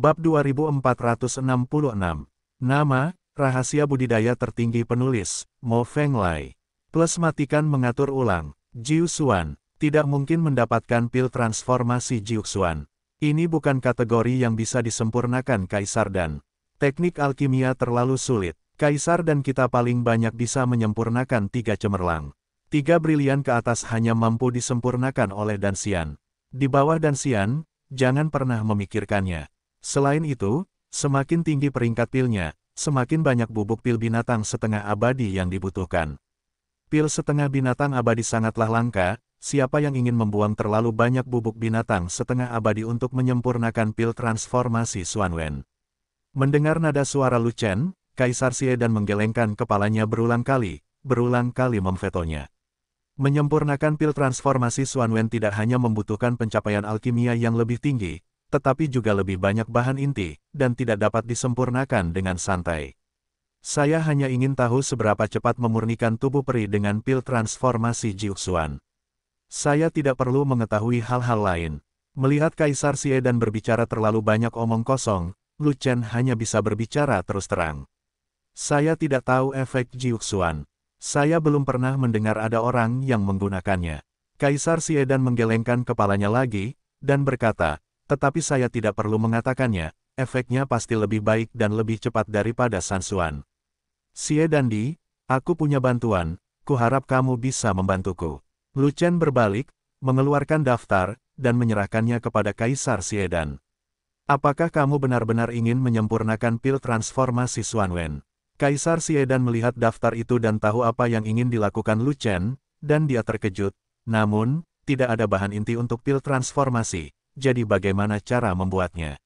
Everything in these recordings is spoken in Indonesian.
Bab 2466 Nama, Rahasia Budidaya Tertinggi Penulis, Mo Feng Lai. Plus matikan mengatur ulang, Jiu Xuan, tidak mungkin mendapatkan pil transformasi Jiu Xuan. Ini bukan kategori yang bisa disempurnakan Kaisar dan teknik alkimia terlalu sulit. Kaisar dan kita paling banyak bisa menyempurnakan tiga cemerlang. Tiga brilian ke atas hanya mampu disempurnakan oleh Dansian. Di bawah Dansian, jangan pernah memikirkannya. Selain itu, semakin tinggi peringkat pilnya, semakin banyak bubuk pil binatang setengah abadi yang dibutuhkan. Pil setengah binatang abadi sangatlah langka, siapa yang ingin membuang terlalu banyak bubuk binatang setengah abadi untuk menyempurnakan pil transformasi Wen. Mendengar nada suara Lu Chen, Kaisar Xie dan menggelengkan kepalanya berulang kali, berulang kali memvetonya. Menyempurnakan pil transformasi Wen tidak hanya membutuhkan pencapaian alkimia yang lebih tinggi, tetapi juga lebih banyak bahan inti, dan tidak dapat disempurnakan dengan santai. Saya hanya ingin tahu seberapa cepat memurnikan tubuh peri dengan pil transformasi Jiuxuan. Saya tidak perlu mengetahui hal-hal lain. Melihat Kaisar Xie dan berbicara terlalu banyak omong kosong, Lu Chen hanya bisa berbicara terus terang. Saya tidak tahu efek Jiuxuan. Saya belum pernah mendengar ada orang yang menggunakannya. Kaisar Xie dan menggelengkan kepalanya lagi, dan berkata, tetapi saya tidak perlu mengatakannya, efeknya pasti lebih baik dan lebih cepat daripada Sansuan. Xie Dandi, aku punya bantuan, kuharap kamu bisa membantuku. Lu Chen berbalik, mengeluarkan daftar, dan menyerahkannya kepada Kaisar Dan. Apakah kamu benar-benar ingin menyempurnakan pil transformasi Wen? Kaisar Dan melihat daftar itu dan tahu apa yang ingin dilakukan Lu Chen, dan dia terkejut. Namun, tidak ada bahan inti untuk pil transformasi jadi bagaimana cara membuatnya?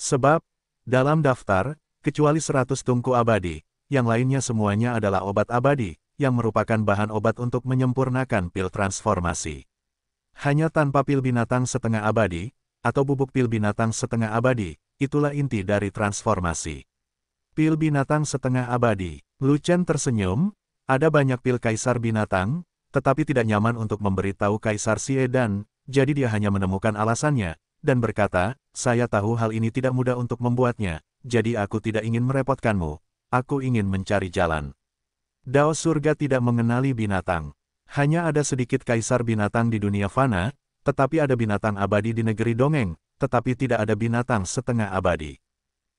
Sebab, dalam daftar, kecuali 100 tungku abadi, yang lainnya semuanya adalah obat abadi, yang merupakan bahan obat untuk menyempurnakan pil transformasi. Hanya tanpa pil binatang setengah abadi, atau bubuk pil binatang setengah abadi, itulah inti dari transformasi. Pil binatang setengah abadi, Lucen tersenyum, ada banyak pil kaisar binatang, tetapi tidak nyaman untuk memberitahu kaisar Siedan jadi dia hanya menemukan alasannya, dan berkata, saya tahu hal ini tidak mudah untuk membuatnya, jadi aku tidak ingin merepotkanmu, aku ingin mencari jalan. Dao surga tidak mengenali binatang. Hanya ada sedikit kaisar binatang di dunia fana, tetapi ada binatang abadi di negeri dongeng, tetapi tidak ada binatang setengah abadi.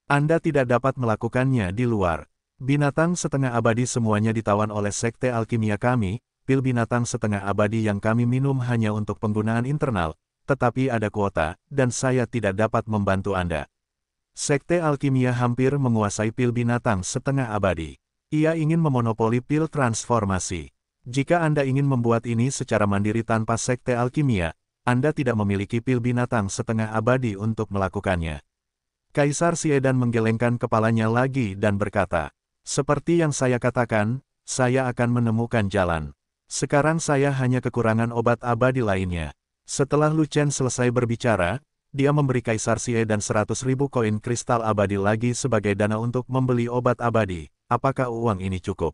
Anda tidak dapat melakukannya di luar. Binatang setengah abadi semuanya ditawan oleh sekte alkimia kami, pil binatang setengah abadi yang kami minum hanya untuk penggunaan internal, tetapi ada kuota, dan saya tidak dapat membantu Anda. Sekte alkimia hampir menguasai pil binatang setengah abadi. Ia ingin memonopoli pil transformasi. Jika Anda ingin membuat ini secara mandiri tanpa sekte alkimia, Anda tidak memiliki pil binatang setengah abadi untuk melakukannya. Kaisar Siedan menggelengkan kepalanya lagi dan berkata, Seperti yang saya katakan, saya akan menemukan jalan. Sekarang saya hanya kekurangan obat abadi lainnya. Setelah Lu Chen selesai berbicara, dia memberi Kaisar Xie dan 100.000 koin kristal abadi lagi sebagai dana untuk membeli obat abadi. Apakah uang ini cukup?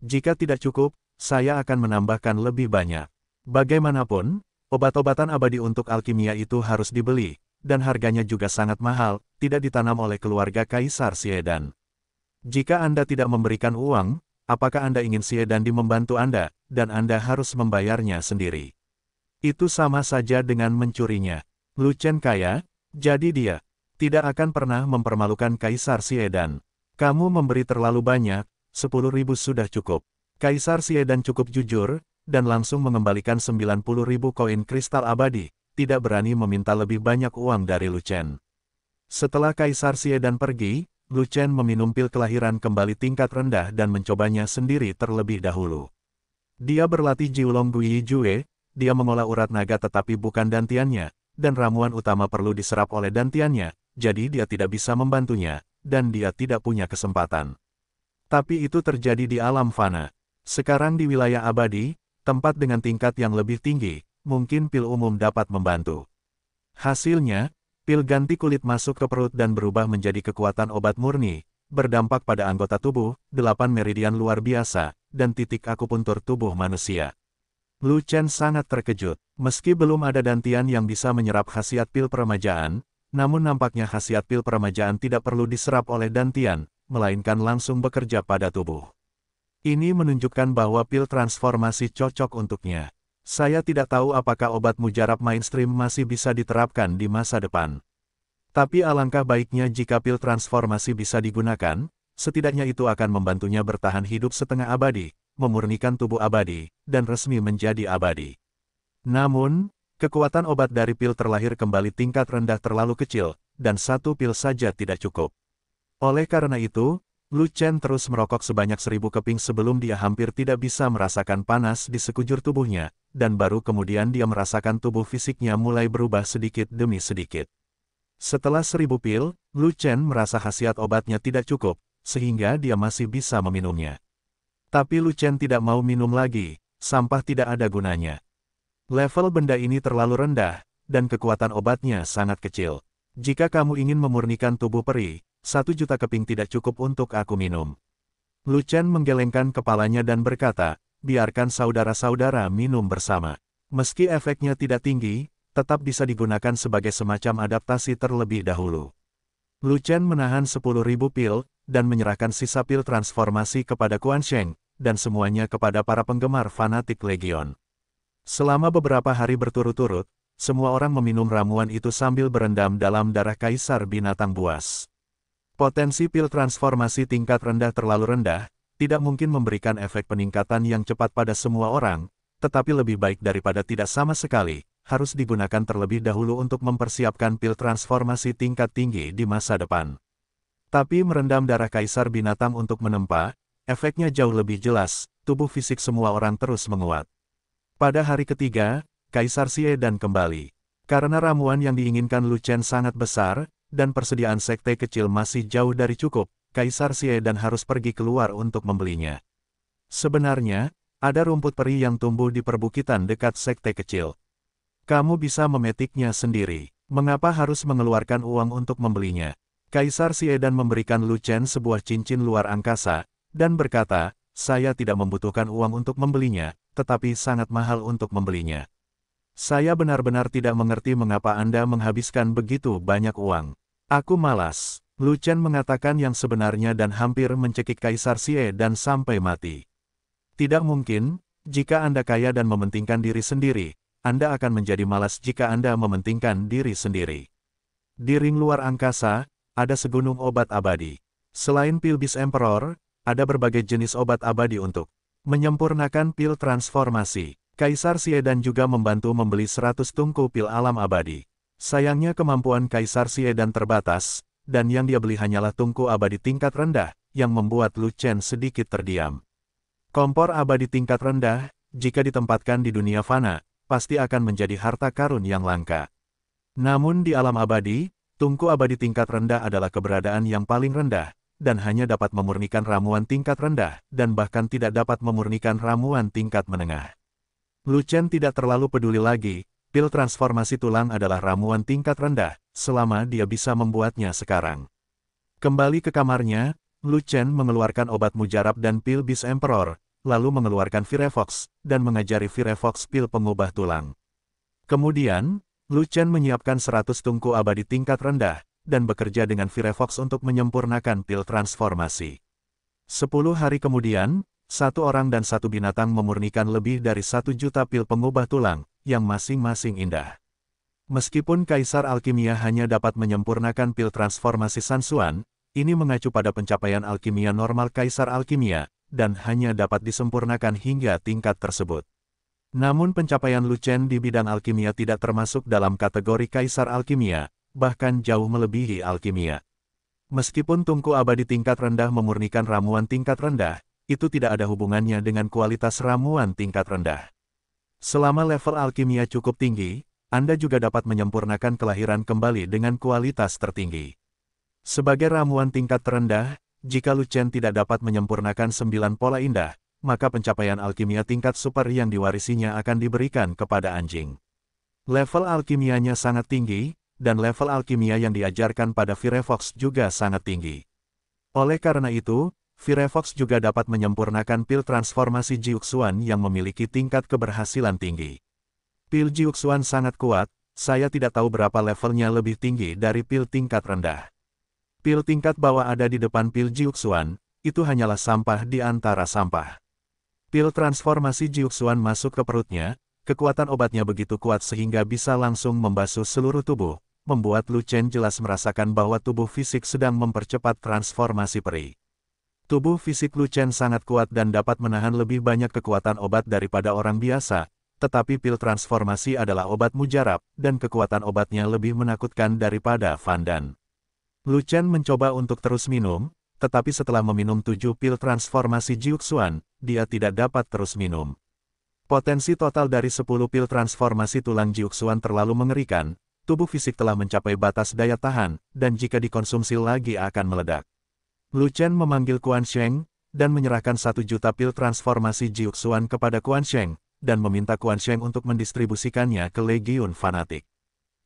Jika tidak cukup, saya akan menambahkan lebih banyak. Bagaimanapun, obat-obatan abadi untuk alkimia itu harus dibeli, dan harganya juga sangat mahal, tidak ditanam oleh keluarga Kaisar Xie dan. Jika Anda tidak memberikan uang, apakah Anda ingin Sie Dandi membantu Anda, dan Anda harus membayarnya sendiri. Itu sama saja dengan mencurinya. Lu Chen kaya, jadi dia tidak akan pernah mempermalukan Kaisar Siedan. Kamu memberi terlalu banyak, ribu sudah cukup. Kaisar Siedan cukup jujur, dan langsung mengembalikan sembilan puluh ribu koin kristal abadi, tidak berani meminta lebih banyak uang dari Lu Chen. Setelah Kaisar Siedan pergi, Lu Chen meminum pil kelahiran kembali tingkat rendah dan mencobanya sendiri terlebih dahulu. Dia berlatih Jiulong Gui Jue, dia mengolah urat naga tetapi bukan dantiannya, dan ramuan utama perlu diserap oleh dantiannya, jadi dia tidak bisa membantunya, dan dia tidak punya kesempatan. Tapi itu terjadi di alam fana. Sekarang di wilayah abadi, tempat dengan tingkat yang lebih tinggi, mungkin pil umum dapat membantu. Hasilnya, Pil ganti kulit masuk ke perut dan berubah menjadi kekuatan obat murni, berdampak pada anggota tubuh, delapan meridian luar biasa, dan titik akupuntur tubuh manusia. Lu Chen sangat terkejut. Meski belum ada dantian yang bisa menyerap khasiat pil peremajaan, namun nampaknya khasiat pil peremajaan tidak perlu diserap oleh dantian, melainkan langsung bekerja pada tubuh. Ini menunjukkan bahwa pil transformasi cocok untuknya. Saya tidak tahu apakah obat mujarab mainstream masih bisa diterapkan di masa depan. Tapi alangkah baiknya jika pil transformasi bisa digunakan, setidaknya itu akan membantunya bertahan hidup setengah abadi, memurnikan tubuh abadi, dan resmi menjadi abadi. Namun, kekuatan obat dari pil terlahir kembali tingkat rendah terlalu kecil, dan satu pil saja tidak cukup. Oleh karena itu, Lu Chen terus merokok sebanyak seribu keping sebelum dia hampir tidak bisa merasakan panas di sekujur tubuhnya, dan baru kemudian dia merasakan tubuh fisiknya mulai berubah sedikit demi sedikit. Setelah seribu pil, Lu Chen merasa khasiat obatnya tidak cukup, sehingga dia masih bisa meminumnya. Tapi Lu Chen tidak mau minum lagi, sampah tidak ada gunanya. Level benda ini terlalu rendah, dan kekuatan obatnya sangat kecil. Jika kamu ingin memurnikan tubuh peri, satu juta keping tidak cukup untuk aku minum. Lu Chen menggelengkan kepalanya dan berkata, biarkan saudara-saudara minum bersama. Meski efeknya tidak tinggi, tetap bisa digunakan sebagai semacam adaptasi terlebih dahulu. Lu Chen menahan ribu pil, dan menyerahkan sisa pil transformasi kepada Kuan Sheng, dan semuanya kepada para penggemar fanatik Legion. Selama beberapa hari berturut-turut, semua orang meminum ramuan itu sambil berendam dalam darah kaisar binatang buas. Potensi pil transformasi tingkat rendah terlalu rendah, tidak mungkin memberikan efek peningkatan yang cepat pada semua orang, tetapi lebih baik daripada tidak sama sekali, harus digunakan terlebih dahulu untuk mempersiapkan pil transformasi tingkat tinggi di masa depan. Tapi merendam darah kaisar binatang untuk menempa, efeknya jauh lebih jelas, tubuh fisik semua orang terus menguat. Pada hari ketiga, Kaisar Xie dan kembali. Karena ramuan yang diinginkan Lu sangat besar, dan persediaan sekte kecil masih jauh dari cukup, Kaisar Xie dan harus pergi keluar untuk membelinya. Sebenarnya, ada rumput peri yang tumbuh di perbukitan dekat sekte kecil. Kamu bisa memetiknya sendiri. Mengapa harus mengeluarkan uang untuk membelinya? Kaisar dan memberikan Lu Chen sebuah cincin luar angkasa, dan berkata, saya tidak membutuhkan uang untuk membelinya, tetapi sangat mahal untuk membelinya. Saya benar-benar tidak mengerti mengapa Anda menghabiskan begitu banyak uang. Aku malas. Lu mengatakan yang sebenarnya dan hampir mencekik Kaisar Xie dan sampai mati. Tidak mungkin, jika Anda kaya dan mementingkan diri sendiri, Anda akan menjadi malas jika Anda mementingkan diri sendiri. Di ring luar angkasa, ada segunung obat abadi. Selain pil bis emperor, ada berbagai jenis obat abadi untuk menyempurnakan pil transformasi. Kaisar Xie dan juga membantu membeli 100 tungku pil alam abadi. Sayangnya kemampuan Kaisar dan terbatas, dan yang dia beli hanyalah tungku abadi tingkat rendah, yang membuat Lu Chen sedikit terdiam. Kompor abadi tingkat rendah, jika ditempatkan di dunia fana, pasti akan menjadi harta karun yang langka. Namun di alam abadi, tungku abadi tingkat rendah adalah keberadaan yang paling rendah, dan hanya dapat memurnikan ramuan tingkat rendah, dan bahkan tidak dapat memurnikan ramuan tingkat menengah. Lu Chen tidak terlalu peduli lagi, pil transformasi tulang adalah ramuan tingkat rendah, selama dia bisa membuatnya sekarang. Kembali ke kamarnya, Lu Chen mengeluarkan obat mujarab dan pil bis emperor, lalu mengeluarkan Virevox, dan mengajari Virevox pil pengubah tulang. Kemudian, Lu Chen menyiapkan 100 tungku abadi tingkat rendah, dan bekerja dengan Virevox untuk menyempurnakan pil transformasi. Sepuluh hari kemudian, satu orang dan satu binatang memurnikan lebih dari satu juta pil pengubah tulang, yang masing-masing indah. Meskipun Kaisar Alkimia hanya dapat menyempurnakan pil transformasi Sansuan, ini mengacu pada pencapaian alkimia normal Kaisar Alkimia, dan hanya dapat disempurnakan hingga tingkat tersebut. Namun pencapaian Lucen di bidang alkimia tidak termasuk dalam kategori Kaisar Alkimia, bahkan jauh melebihi alkimia. Meskipun tungku abadi tingkat rendah memurnikan ramuan tingkat rendah, itu tidak ada hubungannya dengan kualitas ramuan tingkat rendah. Selama level alkimia cukup tinggi, Anda juga dapat menyempurnakan kelahiran kembali dengan kualitas tertinggi. Sebagai ramuan tingkat terendah, jika Lucen tidak dapat menyempurnakan sembilan pola indah, maka pencapaian alkimia tingkat super yang diwarisinya akan diberikan kepada anjing. Level alkimianya sangat tinggi, dan level alkimia yang diajarkan pada Firefox juga sangat tinggi. Oleh karena itu, Firefox juga dapat menyempurnakan pil transformasi Jiuxuan yang memiliki tingkat keberhasilan tinggi. Pil Jiuxuan sangat kuat, saya tidak tahu berapa levelnya lebih tinggi dari pil tingkat rendah. Pil tingkat bawah ada di depan pil Jiuxuan, itu hanyalah sampah di antara sampah. Pil transformasi Jiuxuan masuk ke perutnya, kekuatan obatnya begitu kuat sehingga bisa langsung membasuh seluruh tubuh, membuat Lu Chen jelas merasakan bahwa tubuh fisik sedang mempercepat transformasi peri. Tubuh fisik Lu Chen sangat kuat dan dapat menahan lebih banyak kekuatan obat daripada orang biasa, tetapi pil transformasi adalah obat mujarab, dan kekuatan obatnya lebih menakutkan daripada Fandan. Lu Chen mencoba untuk terus minum, tetapi setelah meminum tujuh pil transformasi Jiuxuan, dia tidak dapat terus minum. Potensi total dari sepuluh pil transformasi tulang Jiuxuan terlalu mengerikan, tubuh fisik telah mencapai batas daya tahan, dan jika dikonsumsi lagi akan meledak. Lu Chen memanggil Kuan Sheng, dan menyerahkan satu juta pil transformasi Jiuxuan kepada Kuan Sheng, dan meminta Kuan Sheng untuk mendistribusikannya ke Legion Fanatik.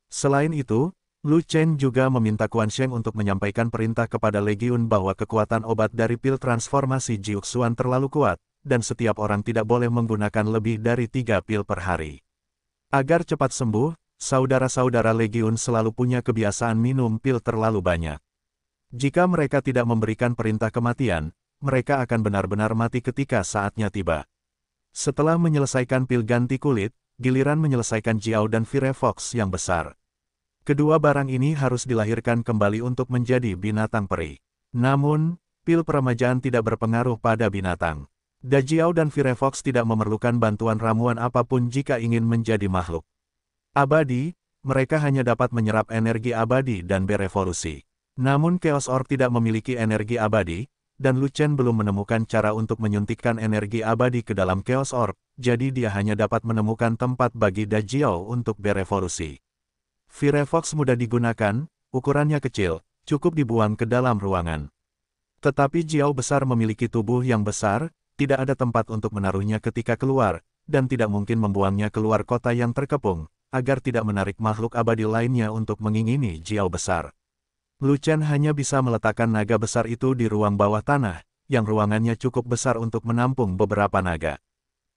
Selain itu, Lu Chen juga meminta Kuan Sheng untuk menyampaikan perintah kepada Legion bahwa kekuatan obat dari pil transformasi Jiuxuan terlalu kuat, dan setiap orang tidak boleh menggunakan lebih dari tiga pil per hari. Agar cepat sembuh, saudara-saudara Legion selalu punya kebiasaan minum pil terlalu banyak. Jika mereka tidak memberikan perintah kematian, mereka akan benar-benar mati ketika saatnya tiba. Setelah menyelesaikan pil ganti kulit, giliran menyelesaikan Jiao dan Fire Fox yang besar. Kedua barang ini harus dilahirkan kembali untuk menjadi binatang peri. Namun, pil peremajaan tidak berpengaruh pada binatang. Dajiao dan Fire Fox tidak memerlukan bantuan ramuan apapun jika ingin menjadi makhluk abadi, mereka hanya dapat menyerap energi abadi dan berevolusi. Namun Chaos Orb tidak memiliki energi abadi, dan Chen belum menemukan cara untuk menyuntikkan energi abadi ke dalam Chaos Orb, jadi dia hanya dapat menemukan tempat bagi Dajiao untuk berevolusi. Firefox mudah digunakan, ukurannya kecil, cukup dibuang ke dalam ruangan. Tetapi Jiao besar memiliki tubuh yang besar, tidak ada tempat untuk menaruhnya ketika keluar, dan tidak mungkin membuangnya keluar kota yang terkepung, agar tidak menarik makhluk abadi lainnya untuk mengingini Jiao besar. Lu Chen hanya bisa meletakkan naga besar itu di ruang bawah tanah, yang ruangannya cukup besar untuk menampung beberapa naga.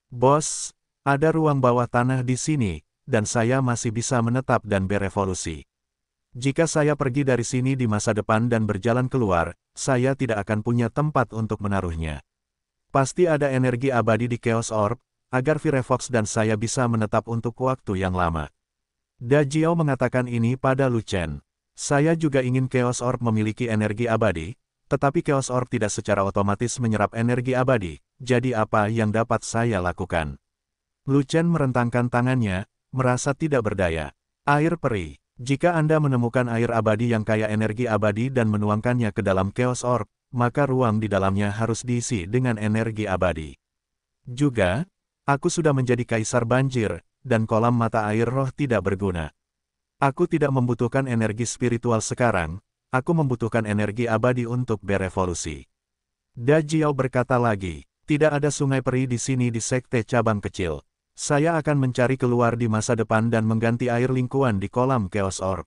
Bos, ada ruang bawah tanah di sini, dan saya masih bisa menetap dan berevolusi. Jika saya pergi dari sini di masa depan dan berjalan keluar, saya tidak akan punya tempat untuk menaruhnya. Pasti ada energi abadi di Chaos Orb, agar Firefox dan saya bisa menetap untuk waktu yang lama. Da mengatakan ini pada Lu Chen. Saya juga ingin Chaos Orb memiliki energi abadi, tetapi Chaos Orb tidak secara otomatis menyerap energi abadi, jadi apa yang dapat saya lakukan? Lucian merentangkan tangannya, merasa tidak berdaya. Air peri. Jika Anda menemukan air abadi yang kaya energi abadi dan menuangkannya ke dalam Chaos Orb, maka ruang di dalamnya harus diisi dengan energi abadi. Juga, aku sudah menjadi kaisar banjir, dan kolam mata air roh tidak berguna. Aku tidak membutuhkan energi spiritual sekarang, aku membutuhkan energi abadi untuk berevolusi. Dajiao berkata lagi, tidak ada sungai peri di sini di sekte cabang kecil. Saya akan mencari keluar di masa depan dan mengganti air lingkuan di kolam Chaos Orb.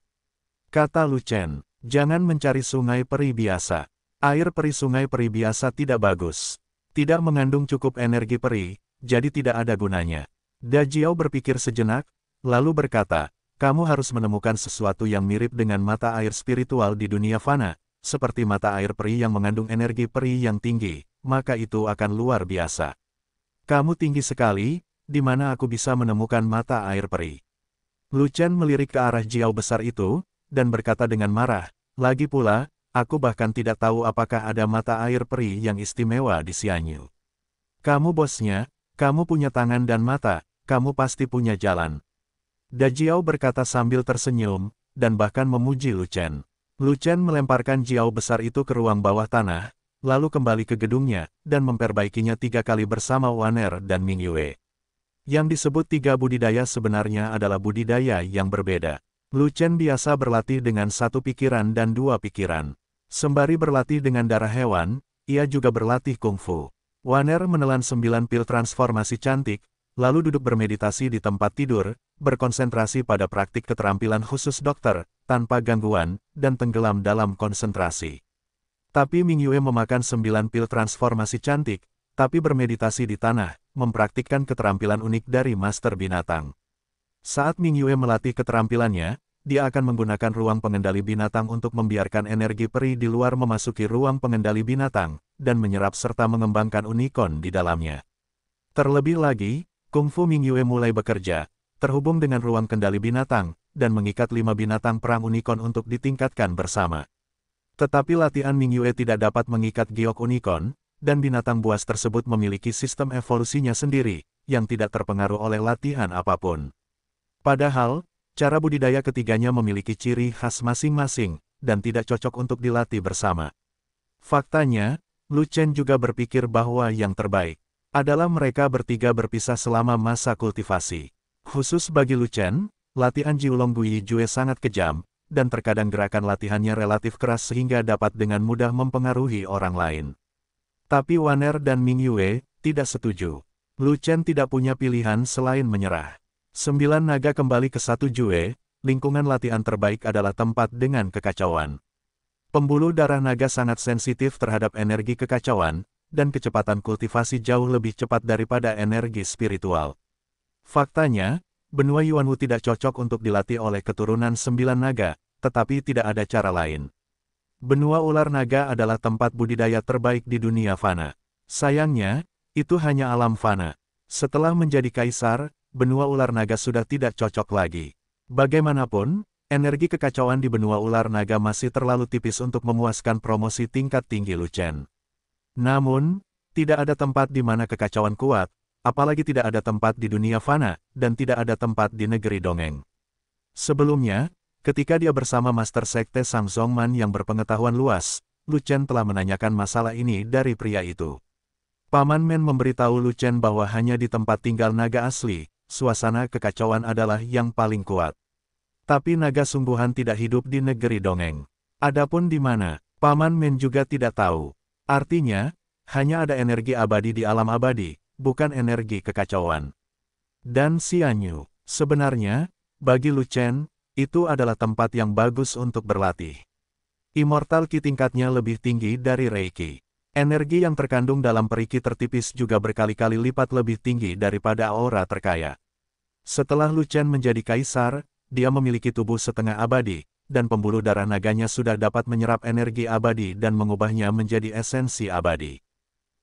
Kata Lu Chen, jangan mencari sungai peri biasa. Air peri sungai peri biasa tidak bagus. Tidak mengandung cukup energi peri, jadi tidak ada gunanya. Dajiao berpikir sejenak, lalu berkata, kamu harus menemukan sesuatu yang mirip dengan mata air spiritual di dunia fana, seperti mata air peri yang mengandung energi peri yang tinggi, maka itu akan luar biasa. Kamu tinggi sekali, di mana aku bisa menemukan mata air peri. Lucian melirik ke arah jiao besar itu, dan berkata dengan marah, lagi pula, aku bahkan tidak tahu apakah ada mata air peri yang istimewa di Sianyu. Kamu bosnya, kamu punya tangan dan mata, kamu pasti punya jalan, Dajiao berkata sambil tersenyum, dan bahkan memuji Lu Chen. Lu Chen melemparkan Jiao besar itu ke ruang bawah tanah, lalu kembali ke gedungnya, dan memperbaikinya tiga kali bersama Waner dan Ming Yue. Yang disebut tiga budidaya sebenarnya adalah budidaya yang berbeda. Lu Chen biasa berlatih dengan satu pikiran dan dua pikiran. Sembari berlatih dengan darah hewan, ia juga berlatih kungfu. Waner menelan sembilan pil transformasi cantik, lalu duduk bermeditasi di tempat tidur, berkonsentrasi pada praktik keterampilan khusus dokter, tanpa gangguan, dan tenggelam dalam konsentrasi. Tapi Ming Yue memakan sembilan pil transformasi cantik, tapi bermeditasi di tanah, mempraktikkan keterampilan unik dari master binatang. Saat Ming Yue melatih keterampilannya, dia akan menggunakan ruang pengendali binatang untuk membiarkan energi peri di luar memasuki ruang pengendali binatang, dan menyerap serta mengembangkan unicorn di dalamnya. Terlebih lagi, Kung Fu Yue mulai bekerja, terhubung dengan ruang kendali binatang, dan mengikat lima binatang perang unicorn untuk ditingkatkan bersama. Tetapi latihan Ming Yue tidak dapat mengikat giok unicorn, dan binatang buas tersebut memiliki sistem evolusinya sendiri, yang tidak terpengaruh oleh latihan apapun. Padahal, cara budidaya ketiganya memiliki ciri khas masing-masing, dan tidak cocok untuk dilatih bersama. Faktanya, Lu Chen juga berpikir bahwa yang terbaik adalah mereka bertiga berpisah selama masa kultivasi. Khusus bagi Luchen, latihan Jiulong Gui Jue sangat kejam, dan terkadang gerakan latihannya relatif keras sehingga dapat dengan mudah mempengaruhi orang lain. Tapi Waner dan Ming Yue tidak setuju. Luchen tidak punya pilihan selain menyerah. Sembilan naga kembali ke satu Jue, lingkungan latihan terbaik adalah tempat dengan kekacauan. Pembuluh darah naga sangat sensitif terhadap energi kekacauan, dan kecepatan kultivasi jauh lebih cepat daripada energi spiritual. Faktanya, benua Yuanwu tidak cocok untuk dilatih oleh keturunan sembilan naga, tetapi tidak ada cara lain. Benua ular naga adalah tempat budidaya terbaik di dunia fana. Sayangnya, itu hanya alam fana. Setelah menjadi kaisar, benua ular naga sudah tidak cocok lagi. Bagaimanapun, energi kekacauan di benua ular naga masih terlalu tipis untuk memuaskan promosi tingkat tinggi Luchen. Namun, tidak ada tempat di mana kekacauan kuat, apalagi tidak ada tempat di dunia fana, dan tidak ada tempat di negeri dongeng. Sebelumnya, ketika dia bersama Master Sekte Sang Zongman yang berpengetahuan luas, Lu Chen telah menanyakan masalah ini dari pria itu. Paman Men memberitahu Lu Chen bahwa hanya di tempat tinggal naga asli, suasana kekacauan adalah yang paling kuat. Tapi naga sungguhan tidak hidup di negeri dongeng. Adapun di mana, Paman Men juga tidak tahu. Artinya, hanya ada energi abadi di alam abadi, bukan energi kekacauan. Dan Xianyu, sebenarnya, bagi Lu Chen, itu adalah tempat yang bagus untuk berlatih. Immortal Qi tingkatnya lebih tinggi dari Reiki. Energi yang terkandung dalam periki tertipis juga berkali-kali lipat lebih tinggi daripada aura terkaya. Setelah Lu Chen menjadi kaisar, dia memiliki tubuh setengah abadi, dan pembuluh darah naganya sudah dapat menyerap energi abadi dan mengubahnya menjadi esensi abadi.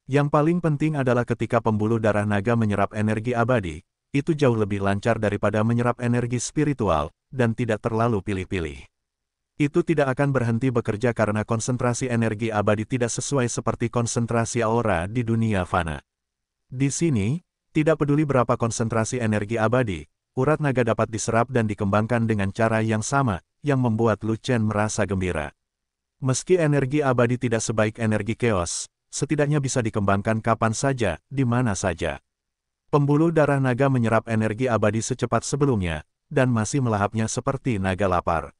Yang paling penting adalah ketika pembuluh darah naga menyerap energi abadi, itu jauh lebih lancar daripada menyerap energi spiritual, dan tidak terlalu pilih-pilih. Itu tidak akan berhenti bekerja karena konsentrasi energi abadi tidak sesuai seperti konsentrasi aura di dunia fana. Di sini, tidak peduli berapa konsentrasi energi abadi, urat naga dapat diserap dan dikembangkan dengan cara yang sama, yang membuat Lu Chen merasa gembira. Meski energi abadi tidak sebaik energi keos, setidaknya bisa dikembangkan kapan saja, di mana saja. Pembuluh darah naga menyerap energi abadi secepat sebelumnya, dan masih melahapnya seperti naga lapar.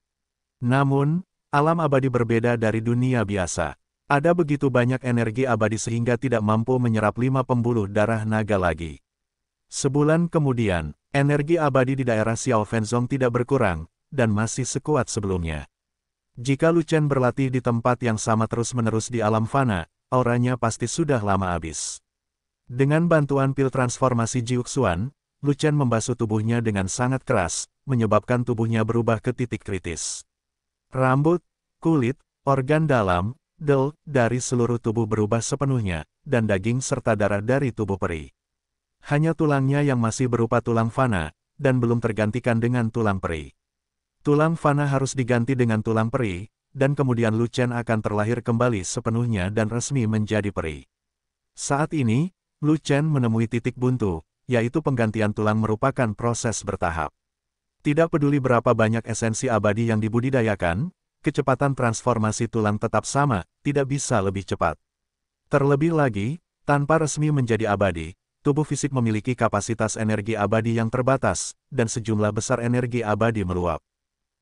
Namun, alam abadi berbeda dari dunia biasa. Ada begitu banyak energi abadi sehingga tidak mampu menyerap lima pembuluh darah naga lagi. Sebulan kemudian, energi abadi di daerah Xiao Fenzong tidak berkurang, dan masih sekuat sebelumnya. Jika Lucian berlatih di tempat yang sama terus-menerus di alam fana, auranya pasti sudah lama habis. Dengan bantuan pil transformasi Jiuxuan, Lucian membasuh tubuhnya dengan sangat keras, menyebabkan tubuhnya berubah ke titik kritis. Rambut, kulit, organ dalam, del, dari seluruh tubuh berubah sepenuhnya, dan daging serta darah dari tubuh peri. Hanya tulangnya yang masih berupa tulang fana, dan belum tergantikan dengan tulang peri. Tulang fana harus diganti dengan tulang peri, dan kemudian Lu akan terlahir kembali sepenuhnya dan resmi menjadi peri. Saat ini, Lu menemui titik buntu, yaitu penggantian tulang merupakan proses bertahap. Tidak peduli berapa banyak esensi abadi yang dibudidayakan, kecepatan transformasi tulang tetap sama, tidak bisa lebih cepat. Terlebih lagi, tanpa resmi menjadi abadi, tubuh fisik memiliki kapasitas energi abadi yang terbatas, dan sejumlah besar energi abadi meluap.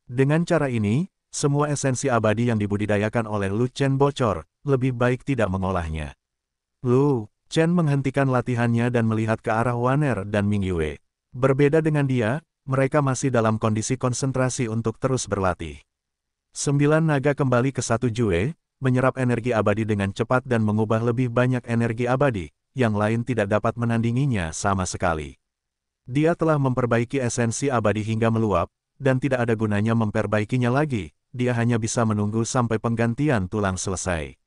Dengan cara ini, semua esensi abadi yang dibudidayakan oleh Lu Chen bocor, lebih baik tidak mengolahnya. Lu Chen menghentikan latihannya dan melihat ke arah Waner dan Ming Yue. Berbeda dengan dia, mereka masih dalam kondisi konsentrasi untuk terus berlatih. Sembilan naga kembali ke satu Jue, menyerap energi abadi dengan cepat dan mengubah lebih banyak energi abadi, yang lain tidak dapat menandinginya sama sekali. Dia telah memperbaiki esensi abadi hingga meluap, dan tidak ada gunanya memperbaikinya lagi, dia hanya bisa menunggu sampai penggantian tulang selesai.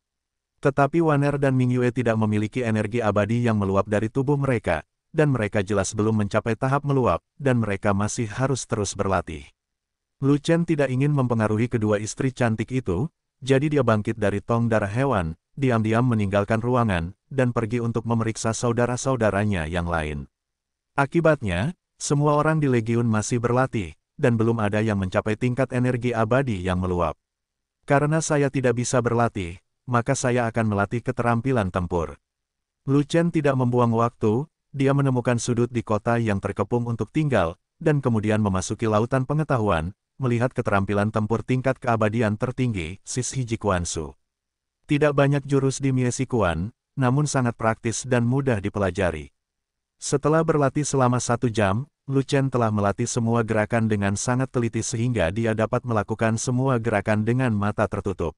Tetapi Waner dan Mingyue tidak memiliki energi abadi yang meluap dari tubuh mereka, dan mereka jelas belum mencapai tahap meluap, dan mereka masih harus terus berlatih. Lu Chen tidak ingin mempengaruhi kedua istri cantik itu, jadi dia bangkit dari tong darah hewan, diam-diam meninggalkan ruangan, dan pergi untuk memeriksa saudara-saudaranya yang lain. Akibatnya, semua orang di Legiun masih berlatih, dan belum ada yang mencapai tingkat energi abadi yang meluap. Karena saya tidak bisa berlatih, maka saya akan melatih keterampilan tempur. Lu Chen tidak membuang waktu, dia menemukan sudut di kota yang terkepung untuk tinggal, dan kemudian memasuki lautan pengetahuan, melihat keterampilan tempur tingkat keabadian tertinggi, Sis Hiji Kuan Su. Tidak banyak jurus di Mie Sikuan, namun sangat praktis dan mudah dipelajari. Setelah berlatih selama satu jam, Luchen telah melatih semua gerakan dengan sangat teliti sehingga dia dapat melakukan semua gerakan dengan mata tertutup.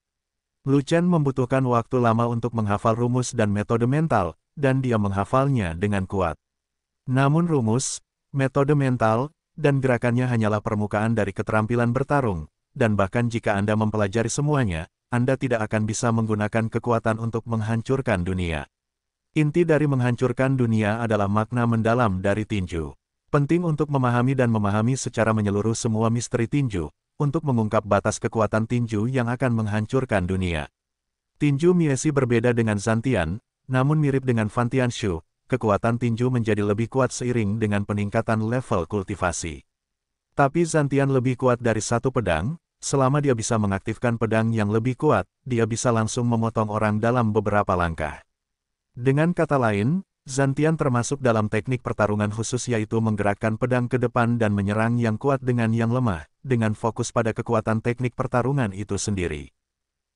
Lucen membutuhkan waktu lama untuk menghafal rumus dan metode mental, dan dia menghafalnya dengan kuat. Namun rumus, metode mental, dan gerakannya hanyalah permukaan dari keterampilan bertarung, dan bahkan jika Anda mempelajari semuanya, Anda tidak akan bisa menggunakan kekuatan untuk menghancurkan dunia. Inti dari menghancurkan dunia adalah makna mendalam dari tinju. Penting untuk memahami dan memahami secara menyeluruh semua misteri tinju, untuk mengungkap batas kekuatan tinju yang akan menghancurkan dunia. Tinju Miesi berbeda dengan Zantian, namun mirip dengan Fantian Shu, kekuatan tinju menjadi lebih kuat seiring dengan peningkatan level kultivasi. Tapi Zantian lebih kuat dari satu pedang, selama dia bisa mengaktifkan pedang yang lebih kuat, dia bisa langsung memotong orang dalam beberapa langkah. Dengan kata lain, Zantian termasuk dalam teknik pertarungan khusus yaitu menggerakkan pedang ke depan dan menyerang yang kuat dengan yang lemah, dengan fokus pada kekuatan teknik pertarungan itu sendiri.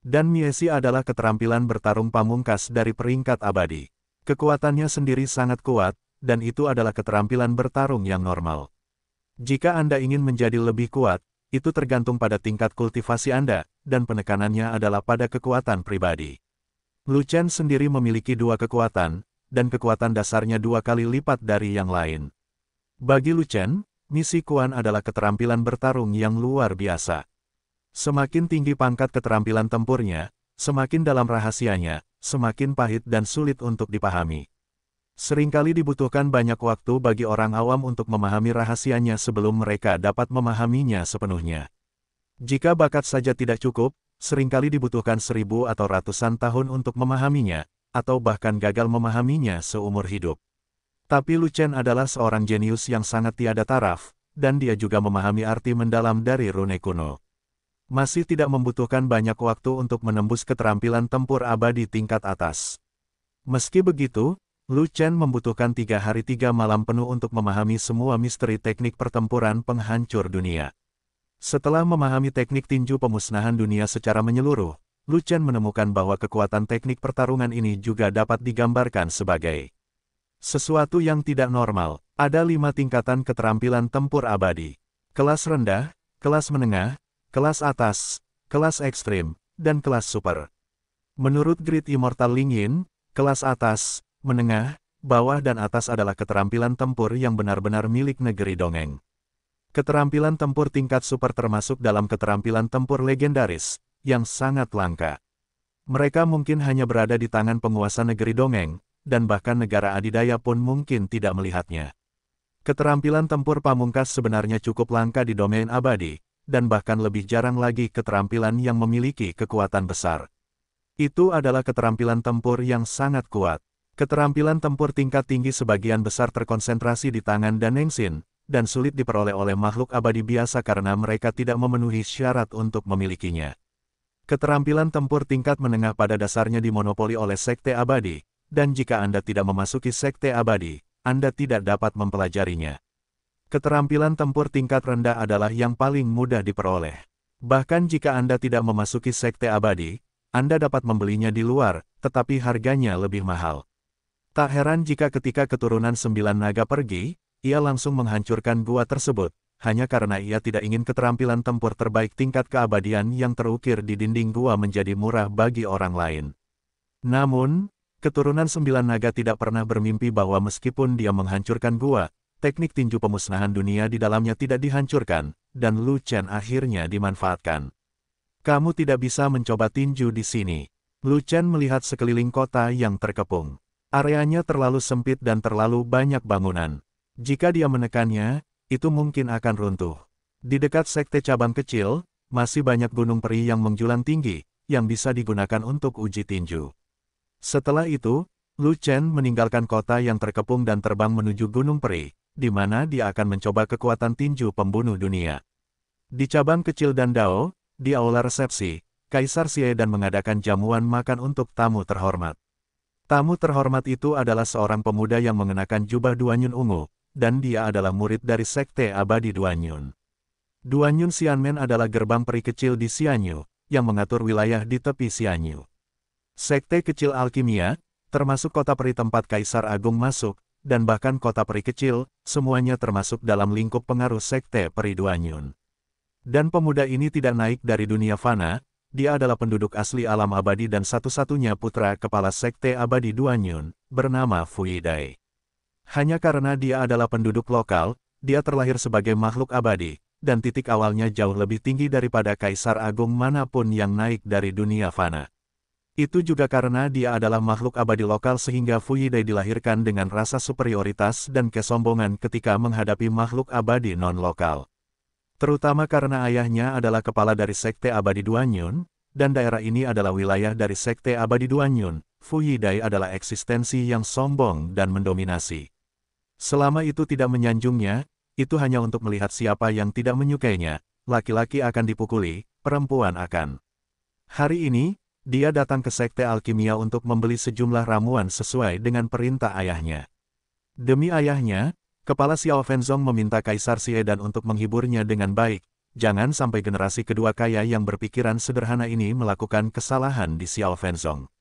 Dan Miesi adalah keterampilan bertarung pamungkas dari peringkat abadi. Kekuatannya sendiri sangat kuat, dan itu adalah keterampilan bertarung yang normal. Jika Anda ingin menjadi lebih kuat, itu tergantung pada tingkat kultivasi Anda, dan penekanannya adalah pada kekuatan pribadi. Lu Chen sendiri memiliki dua kekuatan, dan kekuatan dasarnya dua kali lipat dari yang lain. Bagi Lu Chen, misi Kuan adalah keterampilan bertarung yang luar biasa. Semakin tinggi pangkat keterampilan tempurnya, semakin dalam rahasianya, semakin pahit dan sulit untuk dipahami. Seringkali dibutuhkan banyak waktu bagi orang awam untuk memahami rahasianya sebelum mereka dapat memahaminya sepenuhnya. Jika bakat saja tidak cukup, seringkali dibutuhkan seribu atau ratusan tahun untuk memahaminya, atau bahkan gagal memahaminya seumur hidup. Tapi Lu adalah seorang jenius yang sangat tiada taraf, dan dia juga memahami arti mendalam dari rune kuno. Masih tidak membutuhkan banyak waktu untuk menembus keterampilan tempur abadi tingkat atas. Meski begitu, Lu Chen membutuhkan tiga hari tiga malam penuh untuk memahami semua misteri teknik pertempuran penghancur dunia. Setelah memahami teknik tinju pemusnahan dunia secara menyeluruh, Lucian menemukan bahwa kekuatan teknik pertarungan ini juga dapat digambarkan sebagai sesuatu yang tidak normal. Ada lima tingkatan keterampilan tempur abadi. Kelas rendah, kelas menengah, kelas atas, kelas ekstrim, dan kelas super. Menurut Grid Immortal Ling kelas atas, menengah, bawah dan atas adalah keterampilan tempur yang benar-benar milik negeri dongeng. Keterampilan tempur tingkat super termasuk dalam keterampilan tempur legendaris, yang sangat langka. Mereka mungkin hanya berada di tangan penguasa negeri dongeng, dan bahkan negara adidaya pun mungkin tidak melihatnya. Keterampilan tempur pamungkas sebenarnya cukup langka di domain abadi, dan bahkan lebih jarang lagi keterampilan yang memiliki kekuatan besar. Itu adalah keterampilan tempur yang sangat kuat. Keterampilan tempur tingkat tinggi sebagian besar terkonsentrasi di tangan dan Nengsin, dan sulit diperoleh oleh makhluk abadi biasa karena mereka tidak memenuhi syarat untuk memilikinya. Keterampilan tempur tingkat menengah pada dasarnya dimonopoli oleh Sekte Abadi, dan jika Anda tidak memasuki Sekte Abadi, Anda tidak dapat mempelajarinya. Keterampilan tempur tingkat rendah adalah yang paling mudah diperoleh. Bahkan jika Anda tidak memasuki Sekte Abadi, Anda dapat membelinya di luar, tetapi harganya lebih mahal. Tak heran jika ketika keturunan sembilan naga pergi, ia langsung menghancurkan gua tersebut, hanya karena ia tidak ingin keterampilan tempur terbaik tingkat keabadian yang terukir di dinding gua menjadi murah bagi orang lain. Namun, keturunan sembilan naga tidak pernah bermimpi bahwa meskipun dia menghancurkan gua, teknik tinju pemusnahan dunia di dalamnya tidak dihancurkan, dan Lu Chen akhirnya dimanfaatkan. Kamu tidak bisa mencoba tinju di sini. Lu Chen melihat sekeliling kota yang terkepung. Areanya terlalu sempit dan terlalu banyak bangunan. Jika dia menekannya, itu mungkin akan runtuh. Di dekat sekte cabang kecil, masih banyak gunung peri yang menjulang tinggi, yang bisa digunakan untuk uji tinju. Setelah itu, Lu Chen meninggalkan kota yang terkepung dan terbang menuju gunung peri, di mana dia akan mencoba kekuatan tinju pembunuh dunia. Di cabang kecil dan Dao, di aula resepsi, Kaisar Xie dan mengadakan jamuan makan untuk tamu terhormat. Tamu terhormat itu adalah seorang pemuda yang mengenakan jubah duanyun ungu, dan dia adalah murid dari Sekte Abadi Duanyun. Duanyun Xianmen adalah gerbang peri kecil di Xianyu, yang mengatur wilayah di tepi Xianyu. Sekte kecil alkimia, termasuk kota peri tempat Kaisar Agung masuk, dan bahkan kota peri kecil, semuanya termasuk dalam lingkup pengaruh Sekte Peri Duanyun. Dan pemuda ini tidak naik dari dunia fana, dia adalah penduduk asli alam abadi dan satu-satunya putra kepala sekte abadi Duanyun, bernama Fuidai. Hanya karena dia adalah penduduk lokal, dia terlahir sebagai makhluk abadi, dan titik awalnya jauh lebih tinggi daripada kaisar agung manapun yang naik dari dunia fana. Itu juga karena dia adalah makhluk abadi lokal sehingga Fuyidai dilahirkan dengan rasa superioritas dan kesombongan ketika menghadapi makhluk abadi non-lokal. Terutama karena ayahnya adalah kepala dari Sekte Abadi Duanyun, dan daerah ini adalah wilayah dari Sekte Abadi Duanyun, Fuyidai adalah eksistensi yang sombong dan mendominasi. Selama itu tidak menyanjungnya, itu hanya untuk melihat siapa yang tidak menyukainya, laki-laki akan dipukuli, perempuan akan. Hari ini, dia datang ke Sekte Alkimia untuk membeli sejumlah ramuan sesuai dengan perintah ayahnya. Demi ayahnya, Kepala Xiao Fenzong meminta Kaisar Siedan untuk menghiburnya dengan baik, jangan sampai generasi kedua kaya yang berpikiran sederhana ini melakukan kesalahan di Xiao Fenzong.